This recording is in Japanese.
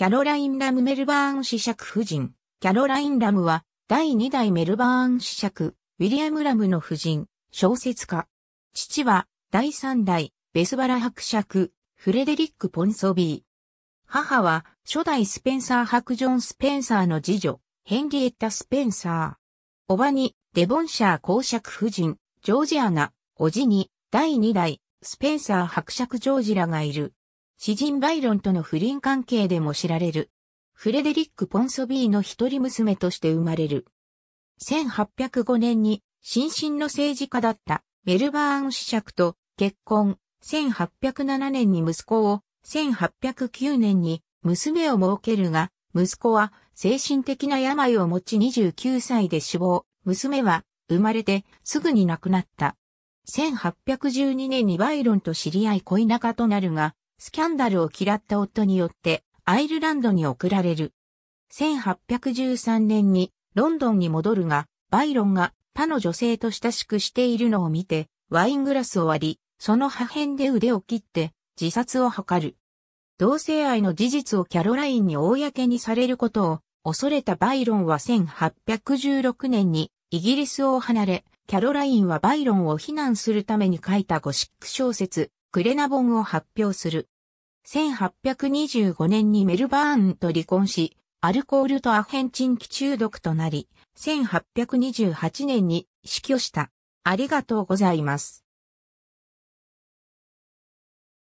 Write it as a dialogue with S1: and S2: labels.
S1: キャロライン・ラム・メルバーン子爵夫人。キャロライン・ラムは、第2代メルバーン子爵、ウィリアム・ラムの夫人、小説家。父は、第3代、ベスバラ伯爵、フレデリック・ポンソビー。母は、初代スペンサー伯ジョン・スペンサーの次女、ヘンリエッタ・スペンサー。おばに、デボンシャー公爵夫人、ジョージアナ、おじに、第2代、スペンサー伯爵ジョージらがいる。詩人バイロンとの不倫関係でも知られる。フレデリック・ポンソビーの一人娘として生まれる。1805年に、新進の政治家だったメルバーン子爵と結婚、1807年に息子を、1809年に娘を設けるが、息子は精神的な病を持ち29歳で死亡、娘は生まれてすぐに亡くなった。1812年にバイロンと知り合い恋仲となるが、スキャンダルを嫌った夫によってアイルランドに送られる。1813年にロンドンに戻るが、バイロンが他の女性と親しくしているのを見て、ワイングラスを割り、その破片で腕を切って自殺を図る。同性愛の事実をキャロラインに公にされることを恐れたバイロンは1816年にイギリスを離れ、キャロラインはバイロンを非難するために書いたゴシック小説、グレナボンを発表する。1825年にメルバーンと離婚し、アルコールとアヘンチン気中毒となり、1828年に死去した。ありがとうございます。